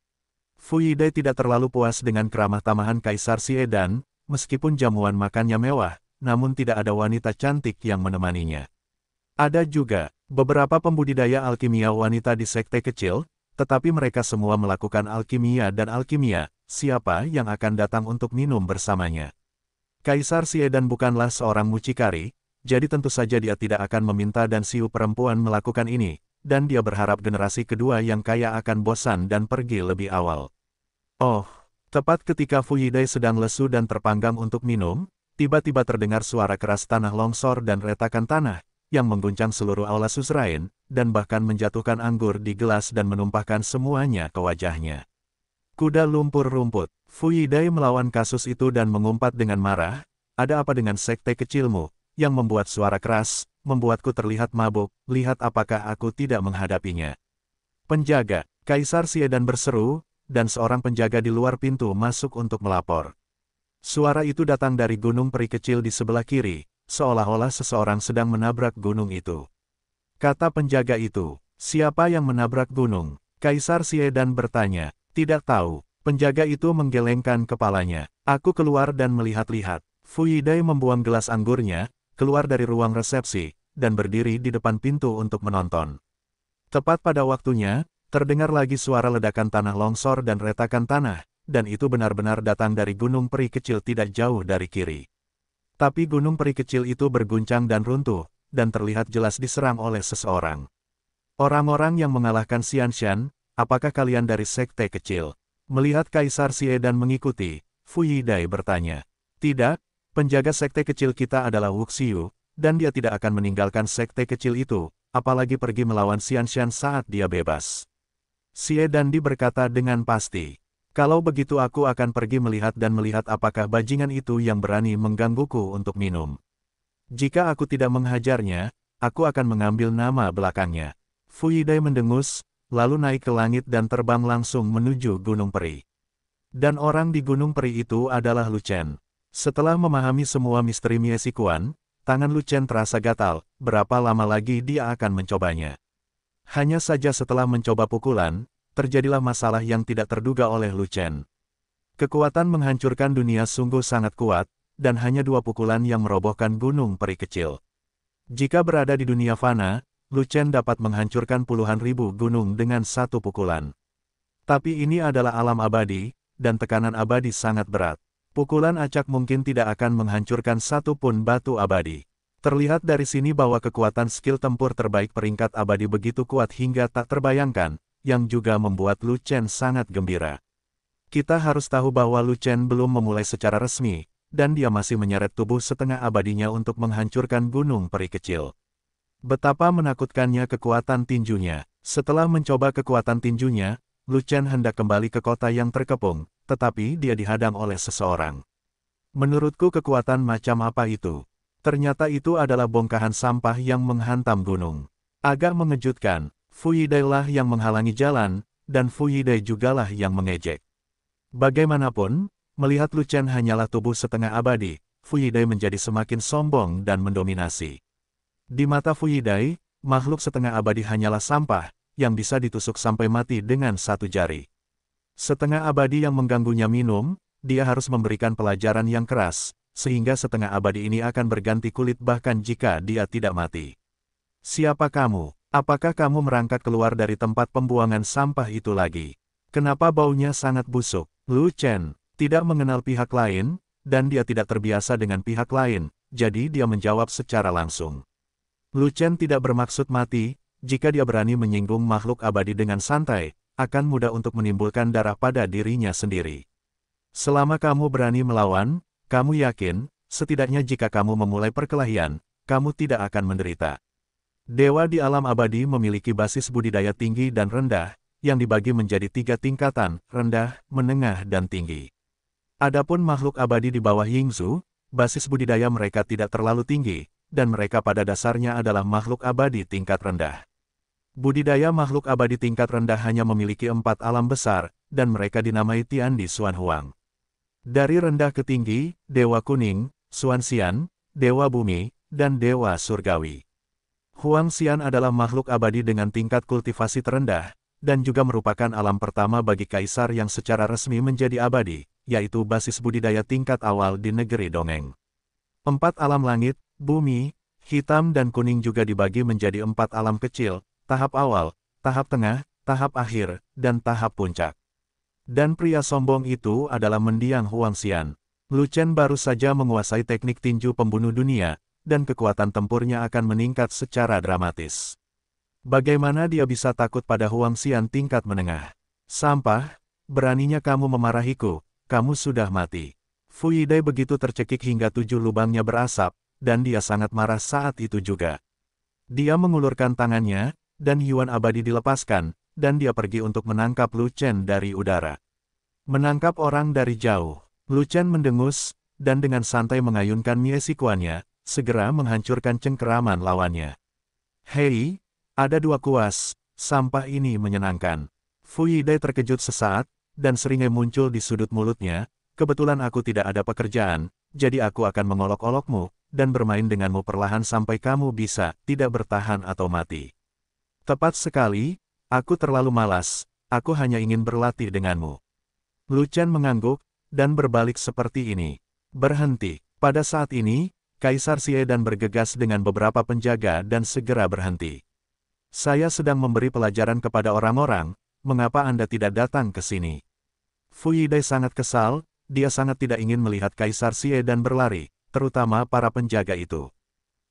Fu Yidai tidak terlalu puas dengan keramah tamahan Kaisar Siedan, meskipun jamuan makannya mewah, namun tidak ada wanita cantik yang menemaninya. Ada juga beberapa pembudidaya alkimia wanita di sekte kecil, tetapi mereka semua melakukan alkimia dan alkimia, siapa yang akan datang untuk minum bersamanya. Kaisar Siedan bukanlah seorang mucikari, jadi tentu saja dia tidak akan meminta dan siu perempuan melakukan ini, dan dia berharap generasi kedua yang kaya akan bosan dan pergi lebih awal. Oh, Tepat ketika Fuyidai sedang lesu dan terpanggang untuk minum, tiba-tiba terdengar suara keras tanah longsor dan retakan tanah, yang mengguncang seluruh aula susrain, dan bahkan menjatuhkan anggur di gelas dan menumpahkan semuanya ke wajahnya. Kuda lumpur rumput, Fuyidai melawan kasus itu dan mengumpat dengan marah, ada apa dengan sekte kecilmu, yang membuat suara keras, membuatku terlihat mabuk, lihat apakah aku tidak menghadapinya. Penjaga, Kaisar Siedan berseru, dan seorang penjaga di luar pintu masuk untuk melapor. Suara itu datang dari gunung peri kecil di sebelah kiri, seolah-olah seseorang sedang menabrak gunung itu. Kata penjaga itu, siapa yang menabrak gunung? Kaisar Siedan bertanya, tidak tahu. Penjaga itu menggelengkan kepalanya. Aku keluar dan melihat-lihat. Fuyidai membuang gelas anggurnya, keluar dari ruang resepsi, dan berdiri di depan pintu untuk menonton. Tepat pada waktunya, terdengar lagi suara ledakan tanah longsor dan retakan tanah, dan itu benar-benar datang dari gunung peri kecil tidak jauh dari kiri. Tapi gunung peri kecil itu berguncang dan runtuh, dan terlihat jelas diserang oleh seseorang. Orang-orang yang mengalahkan Xianxian, apakah kalian dari sekte kecil? Melihat Kaisar Xie dan mengikuti, Fu Yidai bertanya. Tidak, penjaga sekte kecil kita adalah Xiu, dan dia tidak akan meninggalkan sekte kecil itu, apalagi pergi melawan Xianxian saat dia bebas. Sie Dandi berkata dengan pasti. Kalau begitu aku akan pergi melihat dan melihat apakah bajingan itu yang berani menggangguku untuk minum. Jika aku tidak menghajarnya, aku akan mengambil nama belakangnya. Yidai mendengus, lalu naik ke langit dan terbang langsung menuju Gunung Peri. Dan orang di Gunung Peri itu adalah Lucen. Setelah memahami semua misteri Miesikuan, tangan Lucen terasa gatal, berapa lama lagi dia akan mencobanya. Hanya saja setelah mencoba pukulan, terjadilah masalah yang tidak terduga oleh Lu Chen. Kekuatan menghancurkan dunia sungguh sangat kuat, dan hanya dua pukulan yang merobohkan gunung peri kecil. Jika berada di dunia fana, Lu Chen dapat menghancurkan puluhan ribu gunung dengan satu pukulan. Tapi ini adalah alam abadi, dan tekanan abadi sangat berat. Pukulan acak mungkin tidak akan menghancurkan satu pun batu abadi. Terlihat dari sini bahwa kekuatan skill tempur terbaik peringkat abadi begitu kuat hingga tak terbayangkan, yang juga membuat Lu Chen sangat gembira. Kita harus tahu bahwa Lu Chen belum memulai secara resmi, dan dia masih menyeret tubuh setengah abadinya untuk menghancurkan gunung peri kecil. Betapa menakutkannya kekuatan tinjunya. Setelah mencoba kekuatan tinjunya, Lu Chen hendak kembali ke kota yang terkepung, tetapi dia dihadang oleh seseorang. Menurutku kekuatan macam apa itu? Ternyata itu adalah bongkahan sampah yang menghantam gunung. Agak mengejutkan, Fuyidailah yang menghalangi jalan, dan Fuyidai jugalah yang mengejek. Bagaimanapun, melihat Lucian hanyalah tubuh setengah abadi, Fuyidai menjadi semakin sombong dan mendominasi. Di mata Fuyidai, makhluk setengah abadi hanyalah sampah, yang bisa ditusuk sampai mati dengan satu jari. Setengah abadi yang mengganggunya minum, dia harus memberikan pelajaran yang keras, sehingga setengah abadi ini akan berganti kulit bahkan jika dia tidak mati. Siapa kamu? Apakah kamu merangkak keluar dari tempat pembuangan sampah itu lagi? Kenapa baunya sangat busuk? Lu Chen tidak mengenal pihak lain, dan dia tidak terbiasa dengan pihak lain, jadi dia menjawab secara langsung. Lu Chen tidak bermaksud mati, jika dia berani menyinggung makhluk abadi dengan santai, akan mudah untuk menimbulkan darah pada dirinya sendiri. Selama kamu berani melawan, kamu yakin, setidaknya jika kamu memulai perkelahian, kamu tidak akan menderita. Dewa di alam abadi memiliki basis budidaya tinggi dan rendah, yang dibagi menjadi tiga tingkatan, rendah, menengah dan tinggi. Adapun makhluk abadi di bawah Yingzu, basis budidaya mereka tidak terlalu tinggi, dan mereka pada dasarnya adalah makhluk abadi tingkat rendah. Budidaya makhluk abadi tingkat rendah hanya memiliki empat alam besar, dan mereka dinamai Tian Di, Suan Huang. Dari rendah ke tinggi, Dewa Kuning, Xuanxian, Dewa Bumi, dan Dewa Surgawi. Huang xian adalah makhluk abadi dengan tingkat kultivasi terendah, dan juga merupakan alam pertama bagi kaisar yang secara resmi menjadi abadi, yaitu basis budidaya tingkat awal di negeri Dongeng. Empat alam langit, bumi, hitam dan kuning juga dibagi menjadi empat alam kecil, tahap awal, tahap tengah, tahap akhir, dan tahap puncak. Dan pria sombong itu adalah mendiang Xian. Lu Chen baru saja menguasai teknik tinju pembunuh dunia, dan kekuatan tempurnya akan meningkat secara dramatis. Bagaimana dia bisa takut pada Huang Xian tingkat menengah? Sampah, beraninya kamu memarahiku, kamu sudah mati. Fu Yidai begitu tercekik hingga tujuh lubangnya berasap, dan dia sangat marah saat itu juga. Dia mengulurkan tangannya, dan Yuan abadi dilepaskan, dan dia pergi untuk menangkap Lu Chen dari udara. Menangkap orang dari jauh, Lu Chen mendengus, dan dengan santai mengayunkan mie sikuannya, segera menghancurkan cengkeraman lawannya. Hei, ada dua kuas, sampah ini menyenangkan. Fu Yide terkejut sesaat, dan seringai muncul di sudut mulutnya, kebetulan aku tidak ada pekerjaan, jadi aku akan mengolok-olokmu, dan bermain denganmu perlahan sampai kamu bisa tidak bertahan atau mati. Tepat sekali, Aku terlalu malas, aku hanya ingin berlatih denganmu. Lucian mengangguk, dan berbalik seperti ini. Berhenti. Pada saat ini, Kaisar dan bergegas dengan beberapa penjaga dan segera berhenti. Saya sedang memberi pelajaran kepada orang-orang, mengapa Anda tidak datang ke sini? Fuyidai sangat kesal, dia sangat tidak ingin melihat Kaisar dan berlari, terutama para penjaga itu.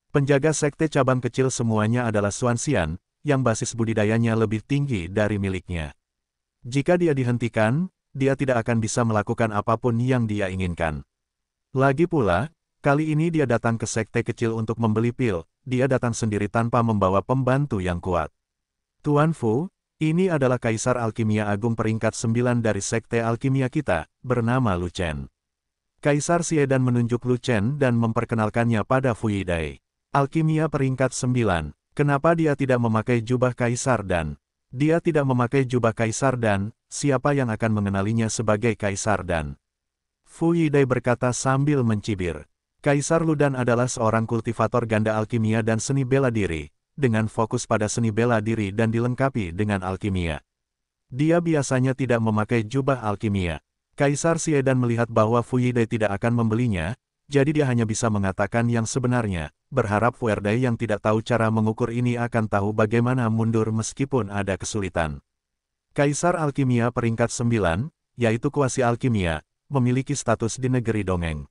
Penjaga sekte cabang kecil semuanya adalah Xian, yang basis budidayanya lebih tinggi dari miliknya. Jika dia dihentikan, dia tidak akan bisa melakukan apapun yang dia inginkan. Lagi pula, kali ini dia datang ke sekte kecil untuk membeli pil, dia datang sendiri tanpa membawa pembantu yang kuat. Tuan Fu, ini adalah Kaisar Alkimia Agung peringkat 9 dari Sekte Alkimia kita, bernama Lu Chen. Kaisar Siedan menunjuk Lu Chen dan memperkenalkannya pada Fuyidai. Alkimia peringkat 9, Kenapa dia tidak memakai jubah kaisar dan dia tidak memakai jubah kaisar dan siapa yang akan mengenalinya sebagai kaisar dan Fu Yidai berkata sambil mencibir. Kaisar Ludan adalah seorang kultivator ganda alkimia dan seni bela diri, dengan fokus pada seni bela diri dan dilengkapi dengan alkimia. Dia biasanya tidak memakai jubah alkimia. Kaisar Siedan melihat bahwa Fu Yidai tidak akan membelinya, jadi dia hanya bisa mengatakan yang sebenarnya, berharap Fuerde yang tidak tahu cara mengukur ini akan tahu bagaimana mundur meskipun ada kesulitan. Kaisar Alkimia peringkat 9, yaitu Kuasi Alkimia, memiliki status di negeri dongeng.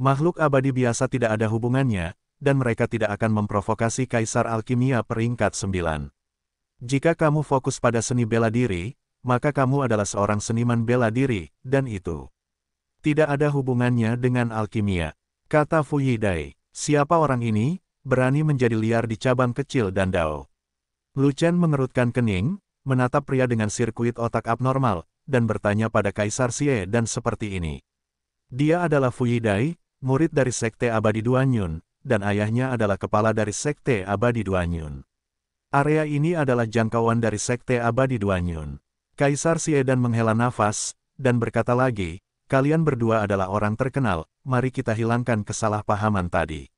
Makhluk abadi biasa tidak ada hubungannya, dan mereka tidak akan memprovokasi Kaisar Alkimia peringkat 9. Jika kamu fokus pada seni bela diri, maka kamu adalah seorang seniman bela diri, dan itu tidak ada hubungannya dengan alkimia, kata Fuyidai. Siapa orang ini, berani menjadi liar di cabang kecil dan dao. Lu Chen mengerutkan kening, menatap pria dengan sirkuit otak abnormal, dan bertanya pada Kaisar Xie dan seperti ini. Dia adalah Fu Dai, murid dari Sekte Abadi Duanyun, dan ayahnya adalah kepala dari Sekte Abadi Duanyun. Area ini adalah jangkauan dari Sekte Abadi Duanyun. Kaisar Xie dan menghela nafas, dan berkata lagi, kalian berdua adalah orang terkenal, mari kita hilangkan kesalahpahaman tadi.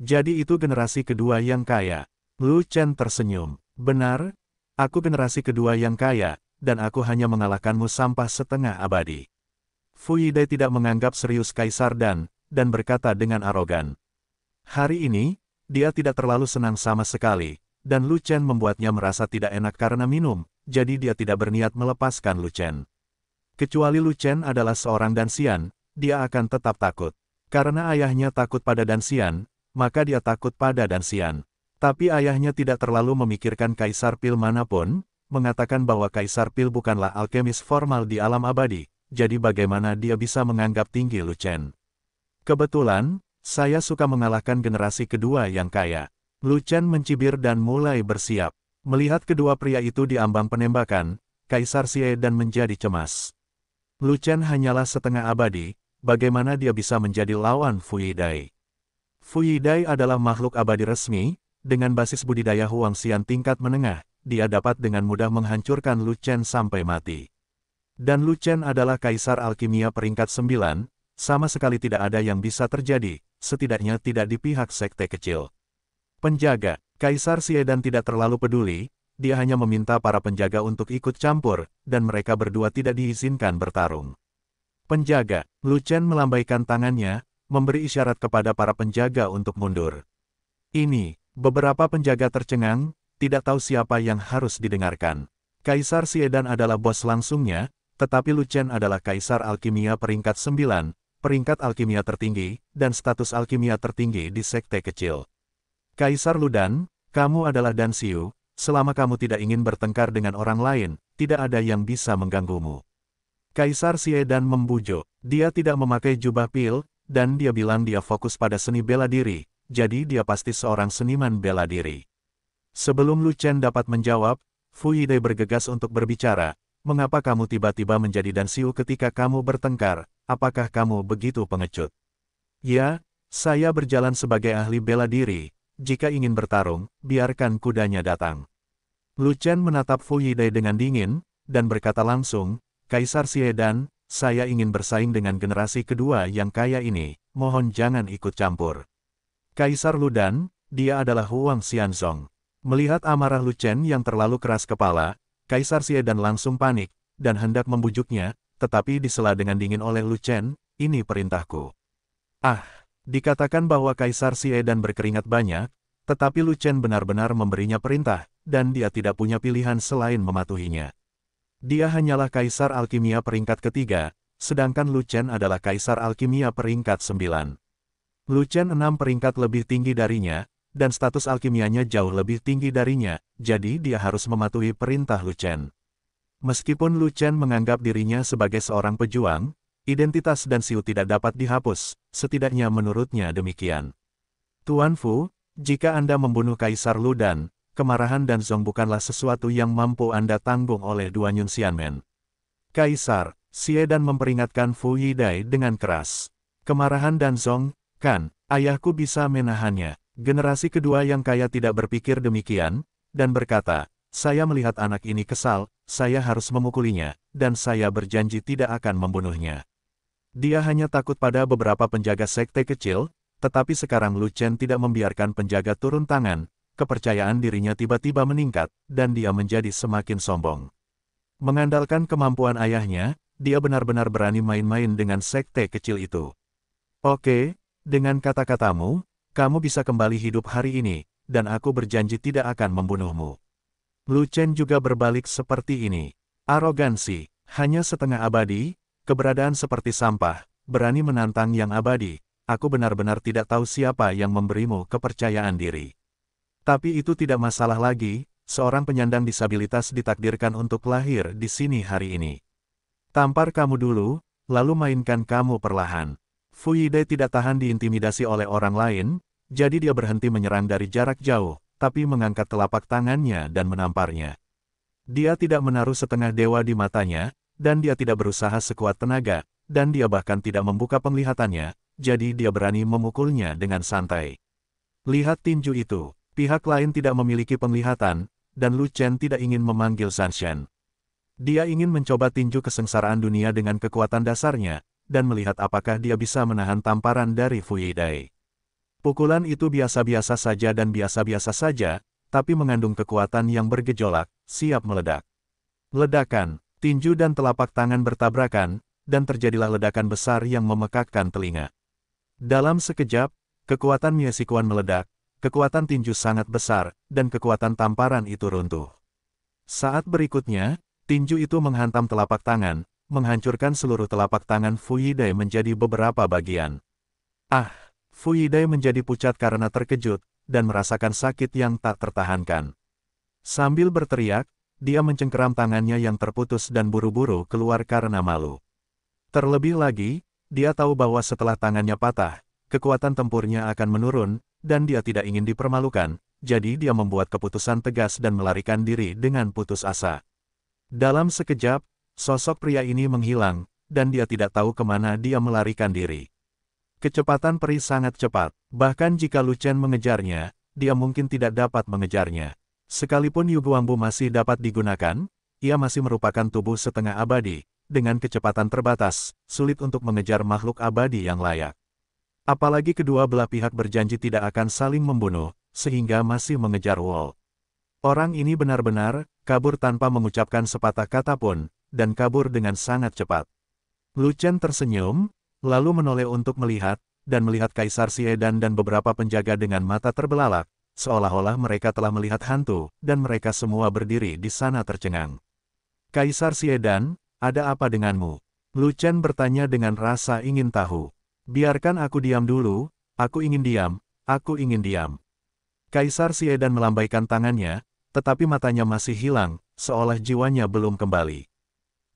Jadi itu generasi kedua yang kaya. Lu Chen tersenyum. Benar? Aku generasi kedua yang kaya, dan aku hanya mengalahkanmu sampah setengah abadi. Fu Yidai tidak menganggap serius Kaisar Dan, dan berkata dengan arogan. Hari ini, dia tidak terlalu senang sama sekali, dan Lu Chen membuatnya merasa tidak enak karena minum, jadi dia tidak berniat melepaskan Lu Chen. Kecuali Lu Chen adalah seorang Dansian, dia akan tetap takut. Karena ayahnya takut pada Dansian, maka dia takut pada Dansian. Tapi ayahnya tidak terlalu memikirkan Kaisar Pil manapun, mengatakan bahwa Kaisar Pil bukanlah alkemis formal di alam abadi, jadi bagaimana dia bisa menganggap tinggi Lu Chen. Kebetulan, saya suka mengalahkan generasi kedua yang kaya. Lu Chen mencibir dan mulai bersiap. Melihat kedua pria itu diambang penembakan, Kaisar Xie dan menjadi cemas. Lu Chen hanyalah setengah abadi, bagaimana dia bisa menjadi lawan Fuyidai? Fuyidai adalah makhluk abadi resmi, dengan basis budidaya Huang Xian tingkat menengah, dia dapat dengan mudah menghancurkan Lu Chen sampai mati. Dan Lu Chen adalah kaisar alkimia peringkat 9, sama sekali tidak ada yang bisa terjadi, setidaknya tidak di pihak sekte kecil. Penjaga, Kaisar Siedan tidak terlalu peduli, dia hanya meminta para penjaga untuk ikut campur, dan mereka berdua tidak diizinkan bertarung. Penjaga, Lu Chen melambaikan tangannya, memberi isyarat kepada para penjaga untuk mundur. Ini, beberapa penjaga tercengang, tidak tahu siapa yang harus didengarkan. Kaisar Siedan adalah bos langsungnya, tetapi Lu Chen adalah Kaisar Alkimia peringkat 9, peringkat alkimia tertinggi, dan status alkimia tertinggi di sekte kecil. Kaisar Ludan, kamu adalah dan siu selama kamu tidak ingin bertengkar dengan orang lain, tidak ada yang bisa mengganggumu. Kaisar Siedan membujuk, dia tidak memakai jubah pil, dan dia bilang dia fokus pada seni bela diri, jadi dia pasti seorang seniman bela diri. Sebelum Lu Chen dapat menjawab, Fu Yide bergegas untuk berbicara, mengapa kamu tiba-tiba menjadi Dan Siu ketika kamu bertengkar, apakah kamu begitu pengecut? Ya, saya berjalan sebagai ahli bela diri, jika ingin bertarung, biarkan kudanya datang. Lu Chen menatap Fu Yidai dengan dingin, dan berkata langsung, Kaisar Siedan, saya ingin bersaing dengan generasi kedua yang kaya ini, mohon jangan ikut campur. Kaisar Ludan, dia adalah Huang Xianzong. Melihat amarah Lu Chen yang terlalu keras kepala, Kaisar Siedan langsung panik, dan hendak membujuknya, tetapi disela dengan dingin oleh Lu Chen, ini perintahku. Ah! Dikatakan bahwa Kaisar dan berkeringat banyak, tetapi Lu Chen benar-benar memberinya perintah, dan dia tidak punya pilihan selain mematuhinya. Dia hanyalah Kaisar Alkimia peringkat ketiga, sedangkan Lu Chen adalah Kaisar Alkimia peringkat sembilan. Lu Chen enam peringkat lebih tinggi darinya, dan status alkimianya jauh lebih tinggi darinya, jadi dia harus mematuhi perintah Lu Chen. Meskipun Lu Chen menganggap dirinya sebagai seorang pejuang, Identitas dan siu tidak dapat dihapus, setidaknya menurutnya demikian. Tuan Fu, jika Anda membunuh Kaisar Ludan, kemarahan dan zong bukanlah sesuatu yang mampu Anda tanggung oleh dua Yun Xianmen. Kaisar, Xie dan memperingatkan Fu Yidai dengan keras. Kemarahan dan zong, kan, ayahku bisa menahannya. Generasi kedua yang kaya tidak berpikir demikian, dan berkata, saya melihat anak ini kesal, saya harus memukulinya, dan saya berjanji tidak akan membunuhnya. Dia hanya takut pada beberapa penjaga sekte kecil, tetapi sekarang Lu Chen tidak membiarkan penjaga turun tangan, kepercayaan dirinya tiba-tiba meningkat, dan dia menjadi semakin sombong. Mengandalkan kemampuan ayahnya, dia benar-benar berani main-main dengan sekte kecil itu. Oke, dengan kata-katamu, kamu bisa kembali hidup hari ini, dan aku berjanji tidak akan membunuhmu. Lu Chen juga berbalik seperti ini. Arogansi, hanya setengah abadi, Keberadaan seperti sampah, berani menantang yang abadi, aku benar-benar tidak tahu siapa yang memberimu kepercayaan diri. Tapi itu tidak masalah lagi, seorang penyandang disabilitas ditakdirkan untuk lahir di sini hari ini. Tampar kamu dulu, lalu mainkan kamu perlahan. Fuyide tidak tahan diintimidasi oleh orang lain, jadi dia berhenti menyerang dari jarak jauh, tapi mengangkat telapak tangannya dan menamparnya. Dia tidak menaruh setengah dewa di matanya, dan dia tidak berusaha sekuat tenaga, dan dia bahkan tidak membuka penglihatannya, jadi dia berani memukulnya dengan santai. Lihat tinju itu, pihak lain tidak memiliki penglihatan, dan Lu Chen tidak ingin memanggil Shan. Dia ingin mencoba tinju kesengsaraan dunia dengan kekuatan dasarnya, dan melihat apakah dia bisa menahan tamparan dari Fu Fuyidai. Pukulan itu biasa-biasa saja dan biasa-biasa saja, tapi mengandung kekuatan yang bergejolak, siap meledak. Ledakan, tinju dan telapak tangan bertabrakan, dan terjadilah ledakan besar yang memekakkan telinga. Dalam sekejap, kekuatan Miesikuan meledak, kekuatan tinju sangat besar, dan kekuatan tamparan itu runtuh. Saat berikutnya, tinju itu menghantam telapak tangan, menghancurkan seluruh telapak tangan Fuyidai menjadi beberapa bagian. Ah, Fuyidai menjadi pucat karena terkejut, dan merasakan sakit yang tak tertahankan. Sambil berteriak, dia mencengkeram tangannya yang terputus dan buru-buru keluar karena malu. Terlebih lagi, dia tahu bahwa setelah tangannya patah, kekuatan tempurnya akan menurun, dan dia tidak ingin dipermalukan, jadi dia membuat keputusan tegas dan melarikan diri dengan putus asa. Dalam sekejap, sosok pria ini menghilang, dan dia tidak tahu kemana dia melarikan diri. Kecepatan peri sangat cepat, bahkan jika Lucen mengejarnya, dia mungkin tidak dapat mengejarnya. Sekalipun Yuguambu masih dapat digunakan, ia masih merupakan tubuh setengah abadi, dengan kecepatan terbatas, sulit untuk mengejar makhluk abadi yang layak. Apalagi kedua belah pihak berjanji tidak akan saling membunuh, sehingga masih mengejar Wall. Orang ini benar-benar kabur tanpa mengucapkan sepatah kata pun, dan kabur dengan sangat cepat. Lu Chen tersenyum, lalu menoleh untuk melihat, dan melihat Kaisar Siedan dan beberapa penjaga dengan mata terbelalak, seolah-olah mereka telah melihat hantu, dan mereka semua berdiri di sana tercengang. Kaisar Siedan, ada apa denganmu? Chen bertanya dengan rasa ingin tahu. Biarkan aku diam dulu, aku ingin diam, aku ingin diam. Kaisar Siedan melambaikan tangannya, tetapi matanya masih hilang, seolah jiwanya belum kembali.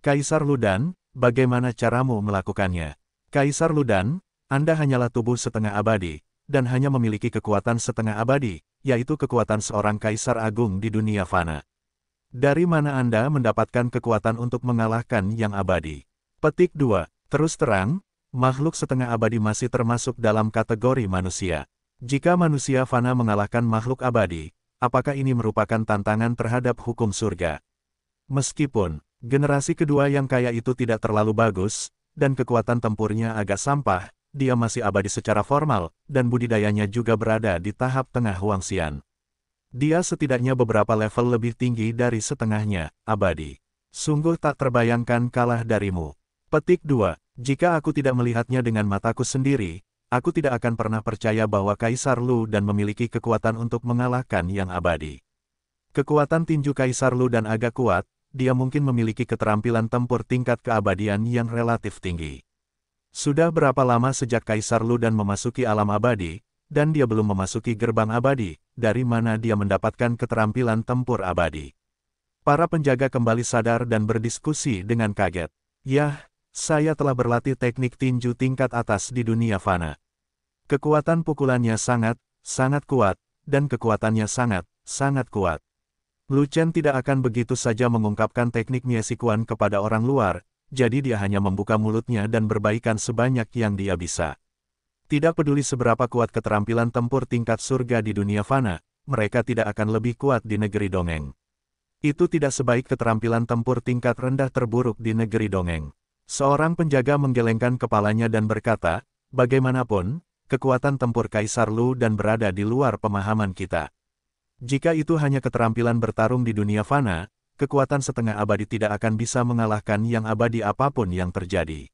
Kaisar Ludan, bagaimana caramu melakukannya? Kaisar Ludan, Anda hanyalah tubuh setengah abadi, dan hanya memiliki kekuatan setengah abadi, yaitu kekuatan seorang kaisar agung di dunia fana. Dari mana Anda mendapatkan kekuatan untuk mengalahkan yang abadi? Petik 2. Terus terang, makhluk setengah abadi masih termasuk dalam kategori manusia. Jika manusia fana mengalahkan makhluk abadi, apakah ini merupakan tantangan terhadap hukum surga? Meskipun, generasi kedua yang kaya itu tidak terlalu bagus, dan kekuatan tempurnya agak sampah, dia masih abadi secara formal, dan budidayanya juga berada di tahap tengah Huangxian. Dia setidaknya beberapa level lebih tinggi dari setengahnya, abadi. Sungguh tak terbayangkan kalah darimu. Petik 2. Jika aku tidak melihatnya dengan mataku sendiri, aku tidak akan pernah percaya bahwa Kaisar Lu dan memiliki kekuatan untuk mengalahkan yang abadi. Kekuatan tinju Kaisar Lu dan agak kuat, dia mungkin memiliki keterampilan tempur tingkat keabadian yang relatif tinggi. Sudah berapa lama sejak Kaisar Lu dan memasuki alam abadi, dan dia belum memasuki gerbang abadi, dari mana dia mendapatkan keterampilan tempur abadi. Para penjaga kembali sadar dan berdiskusi dengan kaget. Yah, saya telah berlatih teknik tinju tingkat atas di dunia fana. Kekuatan pukulannya sangat, sangat kuat, dan kekuatannya sangat, sangat kuat. Lu Chen tidak akan begitu saja mengungkapkan teknik Miesikuan kepada orang luar, jadi dia hanya membuka mulutnya dan berbaikan sebanyak yang dia bisa. Tidak peduli seberapa kuat keterampilan tempur tingkat surga di dunia fana, mereka tidak akan lebih kuat di negeri dongeng. Itu tidak sebaik keterampilan tempur tingkat rendah terburuk di negeri dongeng. Seorang penjaga menggelengkan kepalanya dan berkata, bagaimanapun, kekuatan tempur Kaisar Lu dan berada di luar pemahaman kita. Jika itu hanya keterampilan bertarung di dunia fana, kekuatan setengah abadi tidak akan bisa mengalahkan yang abadi apapun yang terjadi.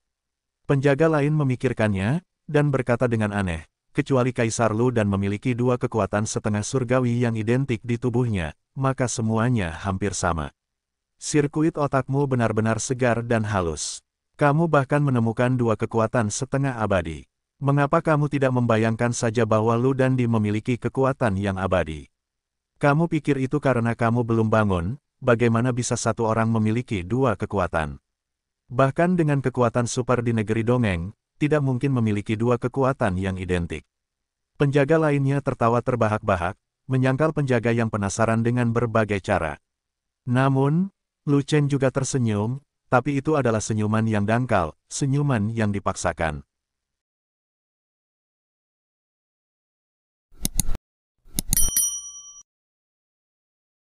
Penjaga lain memikirkannya, dan berkata dengan aneh, kecuali Kaisar Lu dan memiliki dua kekuatan setengah surgawi yang identik di tubuhnya, maka semuanya hampir sama. Sirkuit otakmu benar-benar segar dan halus. Kamu bahkan menemukan dua kekuatan setengah abadi. Mengapa kamu tidak membayangkan saja bahwa Lu Dan Di memiliki kekuatan yang abadi? Kamu pikir itu karena kamu belum bangun, bagaimana bisa satu orang memiliki dua kekuatan? Bahkan dengan kekuatan super di negeri dongeng, tidak mungkin memiliki dua kekuatan yang identik. Penjaga lainnya tertawa terbahak-bahak, menyangkal penjaga yang penasaran dengan berbagai cara. Namun, Lu Chen juga tersenyum, tapi itu adalah senyuman yang dangkal, senyuman yang dipaksakan.